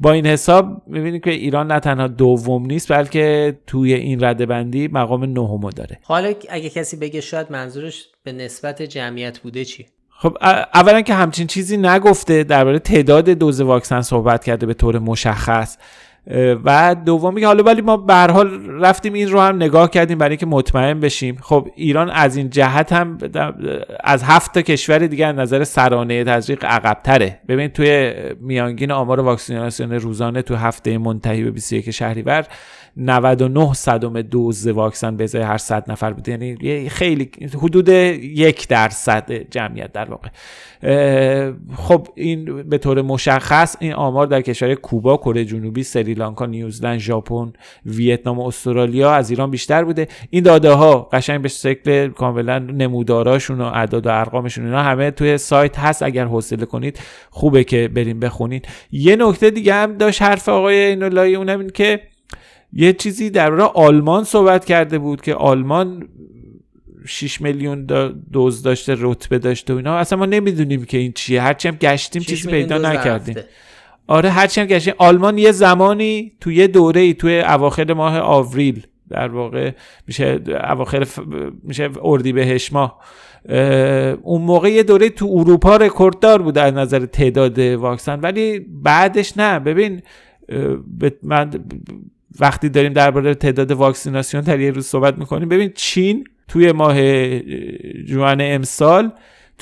با این حساب میبینید که ایران نه تنها دوم نیست بلکه توی این رده بندی مقام نهمو داره حالا اگه کسی بگه شاید منظورش به نسبت جمعیت بوده چی خب اولا که همچین چیزی نگفته درباره تعداد دوز واکسن صحبت کرده به طور مشخص و دومی که حالا ولی ما به حال رفتیم این رو هم نگاه کردیم برای اینکه مطمئن بشیم خب ایران از این جهت هم از هفت تا کشور دیگه از نظر سرانه تزریق عقبتره ببین توی میانگین آمار واکسیناسیون روزانه تو هفته منتهی به 21 شهریور 99 صدم دوز واکسن به ازای هر 100 نفر بوده یعنی خیلی حدود یک درصد جمعیت در واقع خب این به طور مشخص این آمار در کشور کوبا کره جنوبی سری سریلانکا نیوزلند ژاپن ویتنام و استرالیا از ایران بیشتر بوده این داده ها قشنگ به شکل کاملا نموداراشون و اعداد و ارقامشون اینا همه توی سایت هست اگر حوصله کنید خوبه که بریم بخونید یه نکته دیگه هم داشت حرف آقای اینولایی اونم این که یه چیزی در آلمان صحبت کرده بود که آلمان 6 میلیون دوز داشته رتبه داشته و اینا اصلا ما نمیدونیم که این چیه هرچی هم گشتیم چیزی پیدا نکردیم آره هرچی هم گشتیم آلمان یه زمانی تو یه دوره ای توی اواخر ماه آوریل در واقع میشه اواخر ف... میشه اردیبهشت ماه اون موقع یه دوره تو اروپا رکورددار بود از نظر تعداد واکسن ولی بعدش نه ببین من وقتی داریم درباره تعداد واکسیناسیون در یه روز صحبت میکنیم ببین چین توی ماه جوان امسال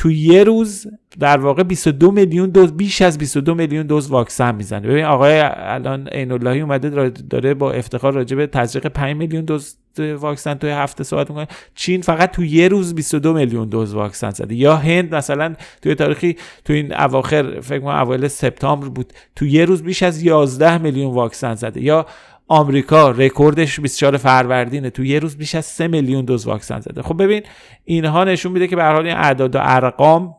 تو یه روز در واقع 22 میلیون دوز بیش از 22 میلیون دوز واکسن میزنه ببین آقای الان عین اللهی اومده داره با افتخار راجع به تزریق 5 میلیون دوز واکسن توی هفته صحبت میکنه چین فقط تو یه روز 22 میلیون دوز واکسن زده یا هند مثلا توی تاریخی تو این اواخر فکر کنم اوایل سپتامبر بود تو یه روز بیش از 11 میلیون واکسن زده یا آمریکا رکوردش 24 فروردینه تو یه روز بیش از 3 میلیون دوز واکسن زده خب ببین اینها نشون میده که به حال این اعداد و ارقام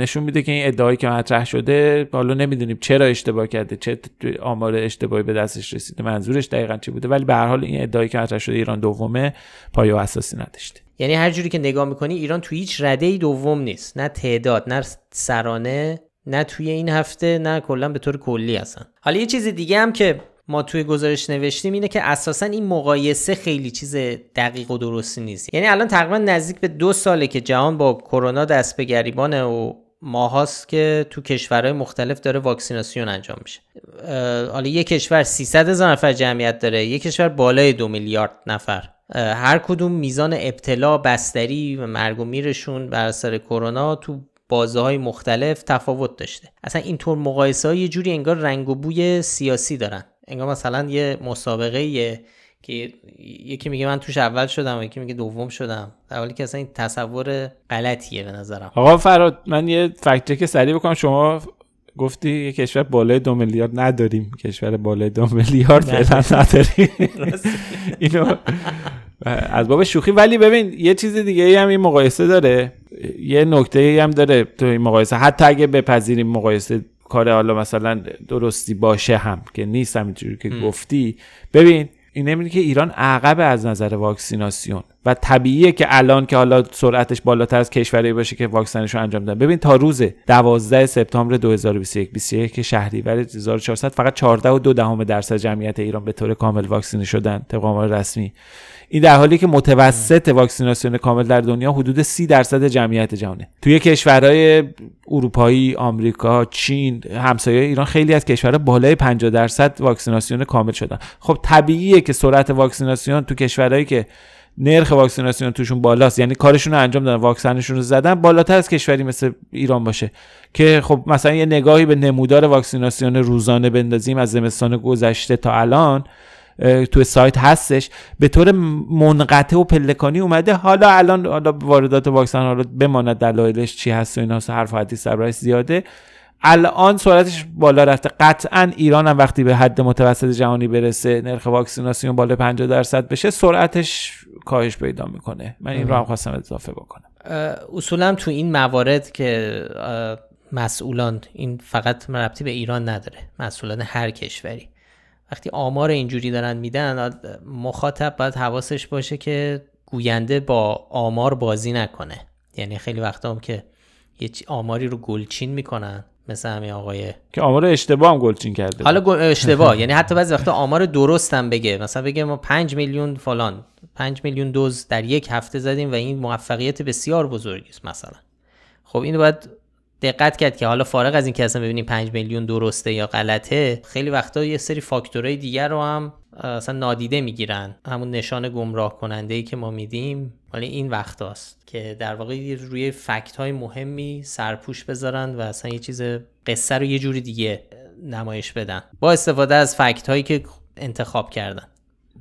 نشون میده که این ادعایی که مطرح شده حالا نمیدونیم چرا اشتباه کرده چه آمار اشتباهی به دستش رسیده منظورش دقیقا چی بوده ولی به هر حال این ادعایی که مطرح شده ایران دومه پای و اساسی نداشته یعنی هر جوری که نگاه میکنی ایران تو هیچ رده ای دوم نیست نه تعداد نه سرانه نه توی این هفته نه کلا به طور کلی هستن حالا یه چیز دیگه هم که ما توی گزارش نوشتیم اینه که اساسا این مقایسه خیلی چیز دقیق و درستی نیست یعنی الان تقریبا نزدیک به دو ساله که جهان با کرونا دست به گریبانه و ماهاست که تو کشورهای مختلف داره واکسیناسیون انجام میشه حالا یه کشور 300 هزار نفر جمعیت داره یه کشور بالای دو میلیارد نفر هر کدوم میزان ابتلا بستری و مرگ و میرشون بر اثر کرونا تو بازه های مختلف تفاوت داشته اصلا اینطور مقایسه ها یه جوری انگار رنگ و بوی سیاسی دارن انگار مثلا یه مسابقه که یکی میگه من توش اول شدم و یکی میگه دوم شدم در حالی که اصلا این تصور غلطیه به نظرم آقا فراد من یه فکت که سریع بکنم شما گفتی یه کشور بالای دو میلیارد نداریم کشور بالای دو میلیارد فعلا نداریم اینو از باب شوخی ولی ببین یه چیز دیگه ای هم این مقایسه داره یه نکته ای هم داره تو این مقایسه حتی اگه بپذیریم مقایسه کار حالا مثلا درستی باشه هم که نیست همینجوری که گفتی ببین این نمیدونی که ایران عقب از نظر واکسیناسیون و طبیعیه که الان که حالا سرعتش بالاتر از کشوری باشه که واکسنش رو انجام دادن ببین تا روز 12 سپتامبر 2021 21 شهریور 1400 فقط 14 و دو دهم درصد جمعیت ایران به طور کامل واکسینه شدن طبق آمار رسمی این در حالی که متوسط واکسیناسیون کامل در دنیا حدود 30 درصد جمعیت جهانه توی کشورهای اروپایی، آمریکا، چین، همسایه ایران خیلی از کشورها بالای 50 درصد واکسیناسیون کامل شدن. خب طبیعیه که سرعت واکسیناسیون تو کشورهایی که نرخ واکسیناسیون توشون بالاست یعنی کارشون رو انجام دادن واکسنشون رو زدن بالاتر از کشوری مثل ایران باشه که خب مثلا یه نگاهی به نمودار واکسیناسیون روزانه بندازیم از زمستان گذشته تا الان تو سایت هستش به طور منقطع و پلکانی اومده حالا الان حالا واردات واکسن حالا بماند دلایلش چی هست و اینا حرف حدیث در زیاده الان سرعتش بالا رفته قطعا ایران هم وقتی به حد متوسط جهانی برسه نرخ واکسیناسیون بالا 50 درصد بشه سرعتش کاهش پیدا میکنه من این رو هم خواستم اضافه بکنم اصولا تو این موارد که مسئولان این فقط ربطی به ایران نداره مسئولان هر کشوری وقتی آمار اینجوری دارن میدن مخاطب باید حواسش باشه که گوینده با آمار بازی نکنه یعنی خیلی وقتا هم که یه آماری رو گلچین میکنن مثل همین آقای که آمار اشتباه هم گلچین کرده حالا اشتباه یعنی حتی بعضی وقتا آمار درست هم بگه مثلا بگه ما 5 میلیون فلان 5 میلیون دوز در یک هفته زدیم و این موفقیت بسیار بزرگی است مثلا خب این باید دقت کرد که حالا فارغ از که اصلا ببینیم 5 میلیون درسته یا غلطه خیلی وقتا یه سری فاکتورهای دیگر رو هم اصلا نادیده میگیرن همون نشان گمراه کننده ای که ما میدیم ولی این است که در واقع روی فکت های مهمی سرپوش بذارن و اصلا یه چیز قصه رو یه جوری دیگه نمایش بدن با استفاده از فکت هایی که انتخاب کردن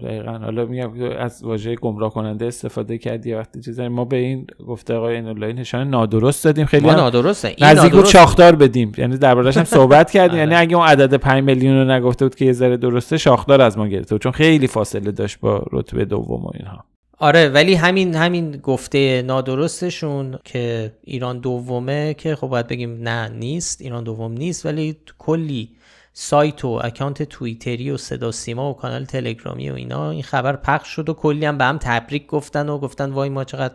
دقیقا حالا میگم از واژه گمراه کننده استفاده کردی وقتی چیز ما به این گفته آقای اینالله نشان نادرست دادیم خیلی ما نادرسته این نادرست. شاخدار بدیم یعنی دربارش هم صحبت کردیم آره. یعنی اگه اون عدد 5 میلیون رو نگفته بود که یه ذره درسته شاخدار از ما گرفته چون خیلی فاصله داشت با رتبه دوم و اینها آره ولی همین همین گفته نادرستشون که ایران دومه که خب باید بگیم نه نیست ایران دوم نیست ولی کلی سایت و اکانت توییتری و صدا سیما و کانال تلگرامی و اینا این خبر پخش شد و کلی هم به هم تبریک گفتن و گفتن وای ما چقدر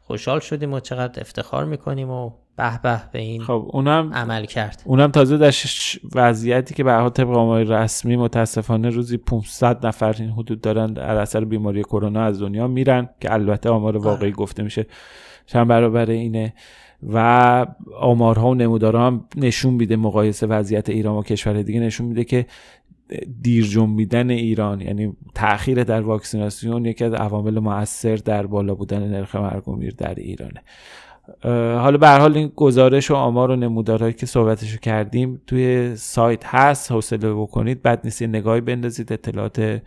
خوشحال شدیم و چقدر افتخار میکنیم و به به به این خب اونم عمل کرد اونم تازه در وضعیتی که به حال طبق آمار رسمی متاسفانه روزی 500 نفر این حدود دارن در اثر بیماری کرونا از دنیا میرن که البته آمار واقعی آره. گفته میشه چند برابر اینه و آمارها و نمودارها هم نشون میده مقایسه وضعیت ایران و کشور دیگه نشون میده که دیر جنبیدن ایران یعنی تاخیر در واکسیناسیون یکی از عوامل موثر در بالا بودن نرخ مرگ میر در ایرانه حالا به حال این گزارش و آمار و نمودارهایی که صحبتش کردیم توی سایت هست حوصله بکنید بعد نیست نگاهی بندازید اطلاعات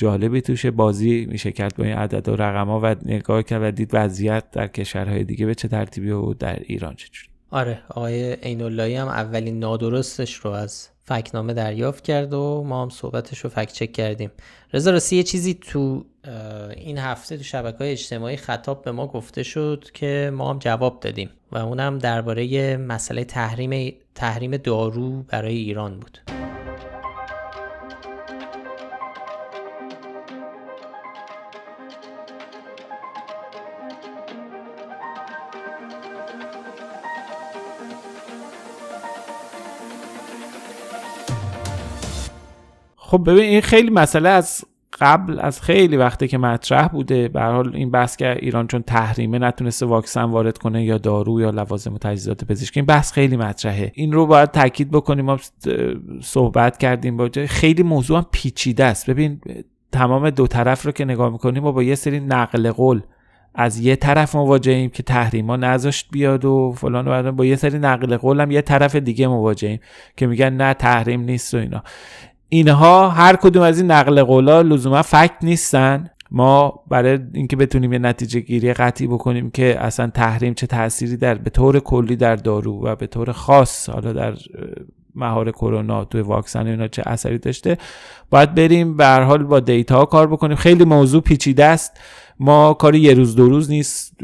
جالبی توش بازی میشه کرد با این عدد و رقما و نگاه کرد و دید وضعیت در کشورهای دیگه به چه ترتیبی و در ایران چجوری آره آقای عیناللهی هم اولین نادرستش رو از فکنامه دریافت کرد و ما هم صحبتش رو فک چک کردیم رضا راستی یه چیزی تو این هفته تو شبکه های اجتماعی خطاب به ما گفته شد که ما هم جواب دادیم و اونم درباره مسئله تحریم تحریم دارو برای ایران بود خب ببین این خیلی مسئله از قبل از خیلی وقته که مطرح بوده به حال این بحث که ایران چون تحریمه نتونسته واکسن وارد کنه یا دارو یا لوازم و تجهیزات پزشکی این بحث خیلی مطرحه این رو باید تاکید بکنیم ما صحبت کردیم با خیلی موضوع هم پیچیده است ببین تمام دو طرف رو که نگاه میکنیم ما با یه سری نقل قول از یه طرف مواجهیم که تحریما نذاشت بیاد و فلان و با یه سری نقل قول هم یه طرف دیگه مواجهیم که میگن نه تحریم نیست و اینا اینها هر کدوم از این نقل قولا لزوما فکت نیستن ما برای اینکه بتونیم یه نتیجه گیری قطعی بکنیم که اصلا تحریم چه تأثیری در به طور کلی در دارو و به طور خاص حالا در مهار کرونا تو واکسن اینا چه اثری داشته باید بریم به هر حال با دیتا کار بکنیم خیلی موضوع پیچیده است ما کاری یه روز دو روز نیست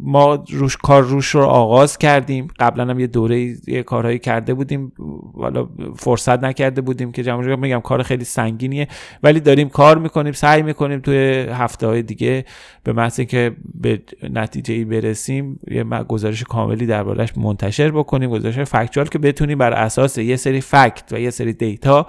ما روش کار روش رو آغاز کردیم قبلا هم یه دوره یه کارهایی کرده بودیم والا فرصت نکرده بودیم که جمع میگم کار خیلی سنگینیه ولی داریم کار میکنیم سعی میکنیم توی هفته های دیگه به محض که به نتیجه ای برسیم یه گزارش کاملی دربارهش منتشر بکنیم گزارش فکتوال که بتونیم بر اساس یه سری فکت و یه سری دیتا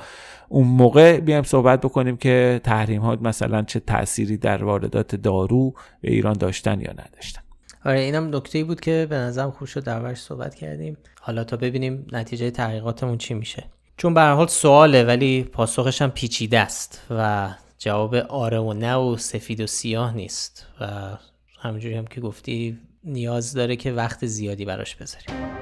اون موقع بیایم صحبت بکنیم که تحریم ها مثلا چه تأثیری در واردات دارو به ایران داشتن یا نداشتن آره اینم نکته بود که به نظرم خوب شد دربارش صحبت کردیم حالا تا ببینیم نتیجه تحقیقاتمون چی میشه چون به حال سواله ولی پاسخش هم پیچیده است و جواب آره و نه و سفید و سیاه نیست و همونجوری هم که گفتی نیاز داره که وقت زیادی براش بذاریم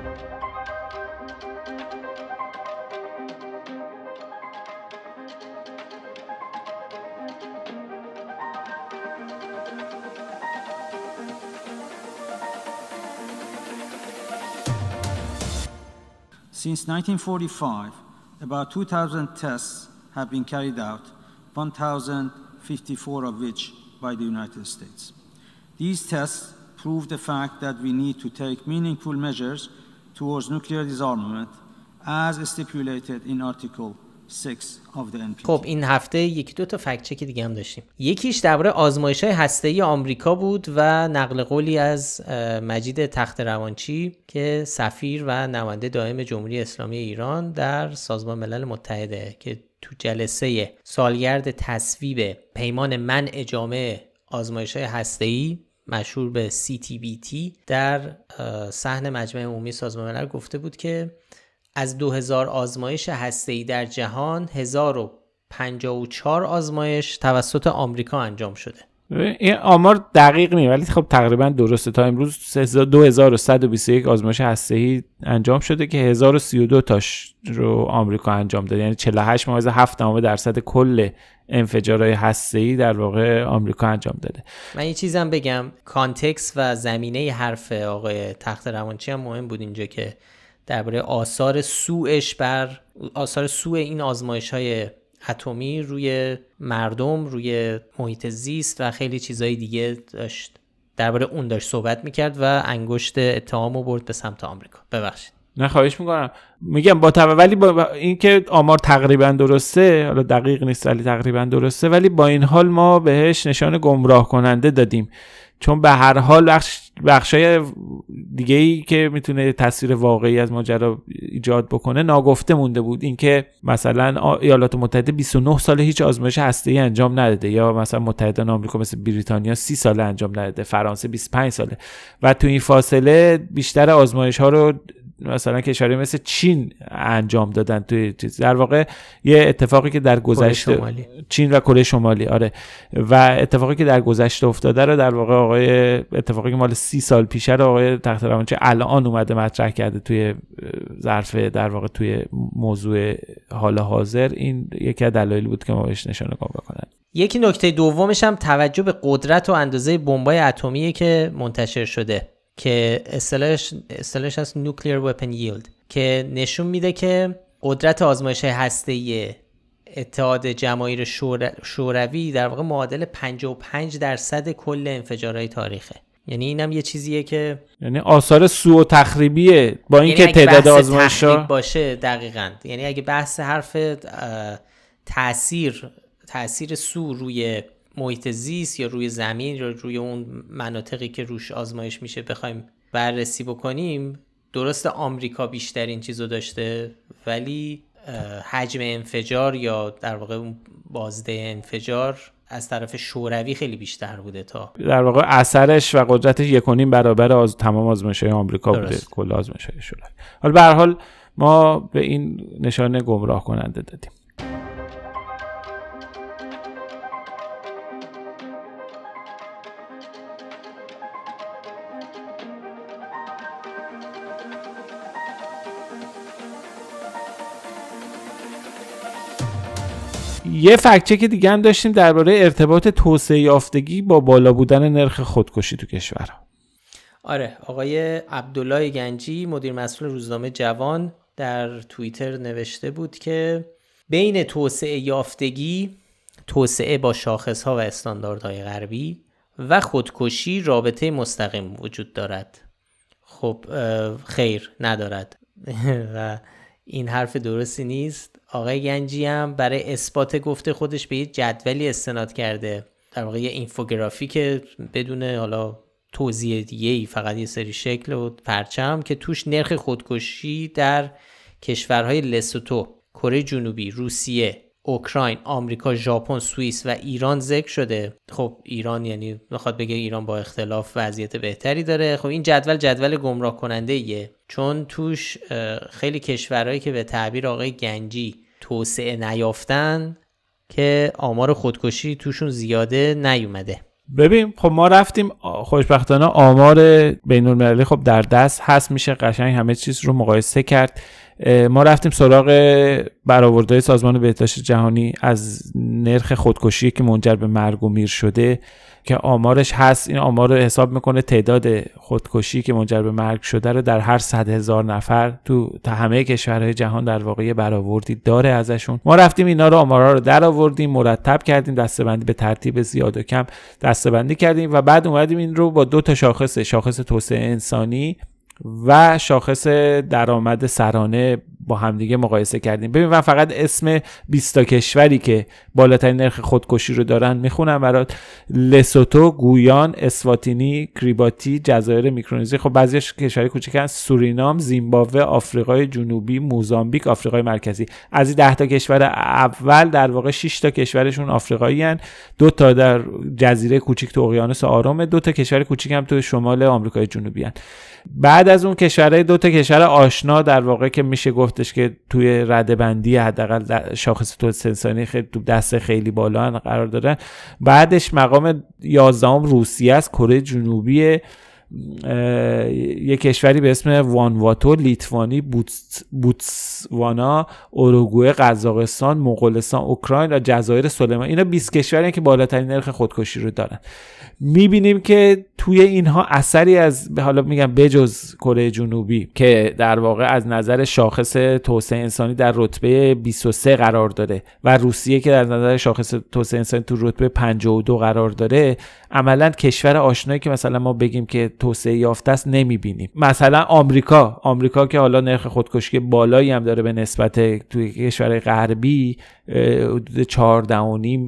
Since 1945, about 2,000 tests have been carried out, 1,054 of which by the United States. These tests prove the fact that we need to take meaningful measures towards nuclear disarmament as stipulated in Article خب این هفته یکی دو تا فکت چک دیگه هم داشتیم یکیش درباره آزمایش های هسته آمریکا بود و نقل قولی از مجید تخت روانچی که سفیر و نماینده دائم جمهوری اسلامی ایران در سازمان ملل متحده که تو جلسه سالگرد تصویب پیمان منع جامعه آزمایش های ای مشهور به CTBT در صحن مجمع عمومی سازمان ملل گفته بود که از 2000 آزمایش هسته‌ای در جهان 1054 آزمایش توسط آمریکا انجام شده این آمار دقیق نیست ولی خب تقریبا درسته تا امروز 2121 آزمایش هسته‌ای انجام شده که 1032 تاش رو آمریکا انجام داده یعنی 48.7 درصد کل انفجارهای هسته‌ای در واقع آمریکا انجام داده من یه چیزم بگم کانتکس و زمینه حرف آقای تخت روانچی هم مهم بود اینجا که درباره آثار سوءش بر آثار سوء این آزمایش های اتمی روی مردم روی محیط زیست و خیلی چیزهای دیگه داشت درباره اون داشت صحبت میکرد و انگشت اتهام رو برد به سمت آمریکا ببخشید نه خواهش میکنم میگم با تو... ولی با اینکه آمار تقریبا درسته حالا دقیق نیست ولی تقریبا درسته ولی با این حال ما بهش نشان گمراه کننده دادیم چون به هر حال بخش بخشای دیگه ای که میتونه تاثیر واقعی از ماجرا ایجاد بکنه ناگفته مونده بود اینکه مثلا ایالات متحده 29 سال هیچ آزمایش هسته ای انجام نداده یا مثلا متحدان آمریکا مثل بریتانیا 30 سال انجام نداده فرانسه 25 ساله و تو این فاصله بیشتر آزمایش ها رو مثلا کشوری مثل چین انجام دادن توی چیز در واقع یه اتفاقی که در گذشته چین و کره شمالی آره و اتفاقی که در گذشته افتاده رو در واقع آقای اتفاقی که مال سی سال پیشه رو آقای تخت روانچه الان اومده مطرح کرده توی ظرف در واقع توی موضوع حال حاضر این یکی از دلایل بود که ما بهش نشانه نگاه بکنن یکی نکته دومش هم توجه به قدرت و اندازه بمبای اتمی که منتشر شده که اصطلاحش از نوکلیر وپن ییلد که نشون میده که قدرت آزمایش هسته‌ای اتحاد جماهیر شوروی در واقع معادل 55 درصد کل انفجارهای تاریخه یعنی اینم یه چیزیه که یعنی آثار سوء و تخریبیه با یعنی اینکه یعنی تعداد آزمایشا باشه دقیقا یعنی اگه بحث حرف تاثیر تاثیر سو روی محیط زیست یا روی زمین یا روی اون مناطقی که روش آزمایش میشه بخوایم بررسی بکنیم درست آمریکا بیشترین چیز رو داشته ولی حجم انفجار یا در واقع بازده انفجار از طرف شوروی خیلی بیشتر بوده تا در واقع اثرش و قدرتش یکونیم برابر از تمام آزمایش آمریکا درست. بوده کل آزمایش شوروی حالا به حال ما به این نشانه گمراه کننده دادیم یه فکچه که دیگه هم داشتیم درباره ارتباط توسعه یافتگی با بالا بودن نرخ خودکشی تو کشور آره آقای عبدالله گنجی مدیر مسئول روزنامه جوان در توییتر نوشته بود که بین توسعه یافتگی توسعه با شاخص ها و استانداردهای غربی و خودکشی رابطه مستقیم وجود دارد خب خیر ندارد و این حرف درستی نیست آقای گنجی هم برای اثبات گفته خودش به یه جدولی استناد کرده در واقع یه که بدون حالا توضیح دیگه ای فقط یه سری شکل و پرچم که توش نرخ خودکشی در کشورهای لسوتو کره جنوبی روسیه اوکراین، آمریکا، ژاپن، سوئیس و ایران ذکر شده. خب ایران یعنی میخواد بگه ایران با اختلاف وضعیت بهتری داره. خب این جدول جدول گمراه کننده ایه. چون توش خیلی کشورهایی که به تعبیر آقای گنجی توسعه نیافتن که آمار خودکشی توشون زیاده نیومده. ببین خب ما رفتیم خوشبختانه آمار بین خب در دست هست میشه قشنگ همه چیز رو مقایسه کرد ما رفتیم سراغ برآوردهای سازمان بهداشت جهانی از نرخ خودکشی که منجر به مرگ و میر شده که آمارش هست این آمار رو حساب میکنه تعداد خودکشی که منجر به مرگ شده رو در هر صد هزار نفر تو تا همه کشورهای جهان در واقع برآوردی داره ازشون ما رفتیم اینا رو آمارا رو در آوردیم مرتب کردیم دستبندی به ترتیب زیاد و کم دستبندی کردیم و بعد اومدیم این رو با دو تا شاخص شاخص توسعه انسانی و شاخص درآمد سرانه با همدیگه مقایسه کردیم ببین من فقط اسم 20 تا کشوری که بالاترین نرخ خودکشی رو دارن میخونم برات لسوتو گویان اسواتینی کریباتی جزایر میکرونزی خب بعضیش کشوری کوچیکن سورینام زیمبابوه آفریقای جنوبی موزامبیک آفریقای مرکزی از این 10 تا کشور اول در واقع 6 تا کشورشون آفریقایی هن. دو تا در جزیره کوچیک تو اقیانوس آرام دو تا کشور کوچیک هم تو شمال آمریکای جنوبی هن. بعد از اون کشورهای دو تا کشور آشنا در واقع که میشه گفتش که توی رده بندی حداقل شاخص تو انسانی خیلی تو دست خیلی بالا قرار دارن بعدش مقام 11 روسیه است کره جنوبی یه کشوری به اسم وانواتو لیتوانی بوتسوانا اوروگوئه قزاقستان مغولستان اوکراین و جزایر سلیمان اینا 20 کشوری که بالاترین نرخ خودکشی رو دارن میبینیم که توی اینها اثری از حالا میگم بجز کره جنوبی که در واقع از نظر شاخص توسعه انسانی در رتبه 23 قرار داره و روسیه که در نظر شاخص توسعه انسانی تو رتبه 52 قرار داره عملا کشور آشنایی که مثلا ما بگیم که توسعه یافته است نمیبینیم مثلا آمریکا آمریکا که حالا نرخ خودکشی بالایی هم داره به نسبت توی کشور غربی حدود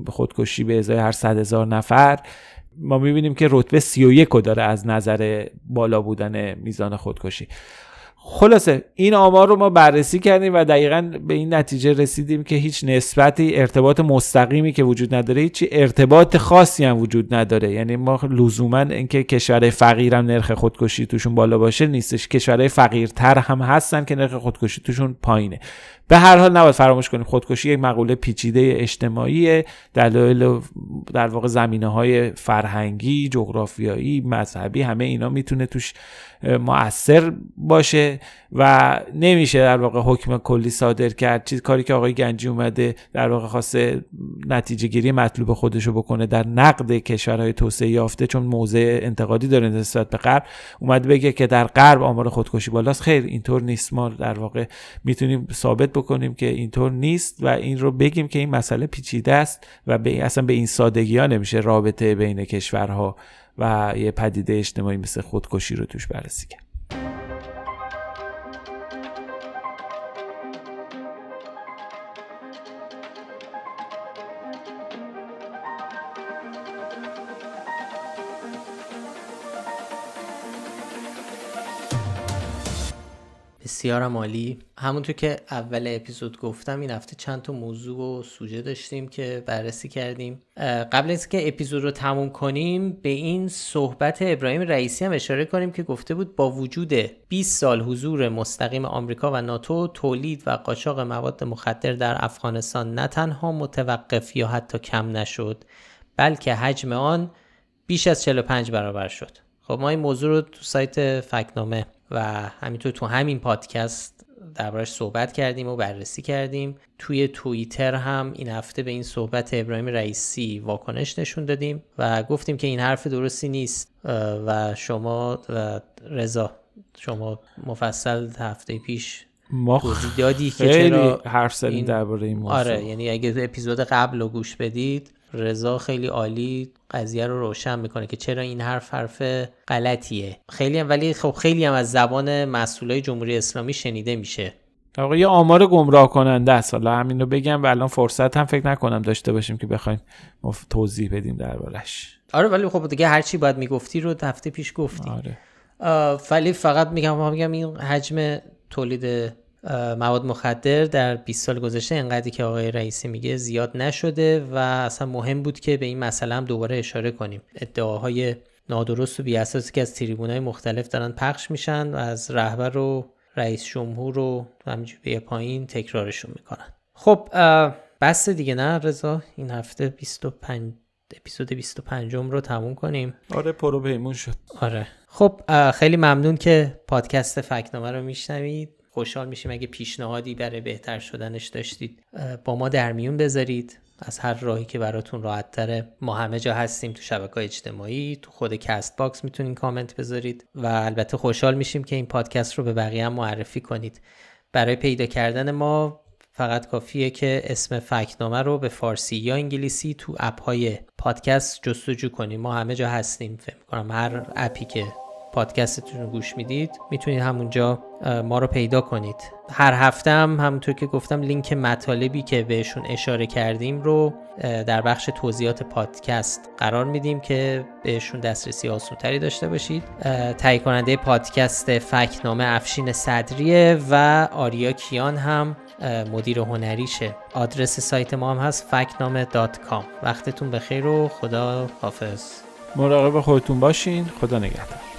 14.5 خودکشی به ازای هر 100 هزار نفر ما میبینیم که رتبه 31 داره از نظر بالا بودن میزان خودکشی خلاصه این آمار رو ما بررسی کردیم و دقیقا به این نتیجه رسیدیم که هیچ نسبتی ارتباط مستقیمی که وجود نداره هیچ ارتباط خاصی هم وجود نداره یعنی ما لزوما اینکه کشورهای فقیر هم نرخ خودکشی توشون بالا باشه نیستش کشورهای فقیرتر هم هستن که نرخ خودکشی توشون پایینه به هر حال نباید فراموش کنیم خودکشی یک مقوله پیچیده اجتماعی دلایل در واقع زمینه های فرهنگی جغرافیایی مذهبی همه اینا میتونه توش مؤثر باشه و نمیشه در واقع حکم کلی صادر کرد چیز کاری که آقای گنجی اومده در واقع خواسته نتیجه گیری مطلوب خودش رو بکنه در نقد کشورهای توسعه یافته چون موضع انتقادی داره نسبت به غرب اومده بگه که در غرب آمار خودکشی بالاست خیر اینطور نیست ما در واقع میتونیم ثابت بکنیم که اینطور نیست و این رو بگیم که این مسئله پیچیده است و به اصلا به این سادگی ها نمیشه رابطه بین کشورها و یه پدیده اجتماعی مثل خودکشی رو توش بررسی کرد بسیارم عالی همونطور که اول اپیزود گفتم این هفته چند تا موضوع و سوژه داشتیم که بررسی کردیم قبل از که اپیزود رو تموم کنیم به این صحبت ابراهیم رئیسی هم اشاره کنیم که گفته بود با وجود 20 سال حضور مستقیم آمریکا و ناتو تولید و قاچاق مواد مخدر در افغانستان نه تنها متوقف یا حتی کم نشد بلکه حجم آن بیش از 45 برابر شد خب ما این موضوع رو تو سایت فکنامه و همینطور تو همین پادکست دربارش صحبت کردیم و بررسی کردیم توی توییتر هم این هفته به این صحبت ابراهیم رئیسی واکنش نشون دادیم و گفتیم که این حرف درستی نیست و شما و رضا شما مفصل هفته پیش ما که چرا حرف زدیم درباره این موضوع آره یعنی اگه اپیزود قبل رو گوش بدید رضا خیلی عالی قضیه رو روشن میکنه که چرا این حرف حرف غلطیه خیلی هم ولی خب خیلی هم از زبان مسئولای جمهوری اسلامی شنیده میشه در یه آمار گمراه کننده است حالا همین رو بگم و الان فرصت هم فکر نکنم داشته باشیم که بخوایم توضیح بدیم دربارش آره ولی خب دیگه چی باید میگفتی رو هفته پیش گفتی آره. ولی فقط میگم میگم این حجم تولید مواد مخدر در 20 سال گذشته انقدری که آقای رئیسی میگه زیاد نشده و اصلا مهم بود که به این مسئله هم دوباره اشاره کنیم ادعاهای نادرست و بیاساسی که از تریبونای مختلف دارن پخش میشن و از رهبر و رئیس جمهور رو همینجوری پایین تکرارشون میکنن خب بس دیگه نه رضا این هفته 25 اپیزود 25 رو تموم کنیم آره پرو بیمون شد آره خب خیلی ممنون که پادکست فکنامه رو میشنوید خوشحال میشیم اگه پیشنهادی برای بهتر شدنش داشتید با ما در میون بذارید از هر راهی که براتون راحت تره ما همه جا هستیم تو شبکه اجتماعی تو خود کست باکس میتونین کامنت بذارید و البته خوشحال میشیم که این پادکست رو به بقیه هم معرفی کنید برای پیدا کردن ما فقط کافیه که اسم فکنامه رو به فارسی یا انگلیسی تو اپ های پادکست جستجو کنیم ما همه جا هستیم فکر کنم هر اپی که پادکستتون رو گوش میدید میتونید همونجا ما رو پیدا کنید هر هفته هم همونطور که گفتم لینک مطالبی که بهشون اشاره کردیم رو در بخش توضیحات پادکست قرار میدیم که بهشون دسترسی آسونتری داشته باشید تهیه کننده پادکست فکنامه افشین صدریه و آریا کیان هم مدیر هنریشه آدرس سایت ما هم هست فکنامه دات کام وقتتون بخیر و خدا حافظ مراقب خودتون باشین خدا نگهدار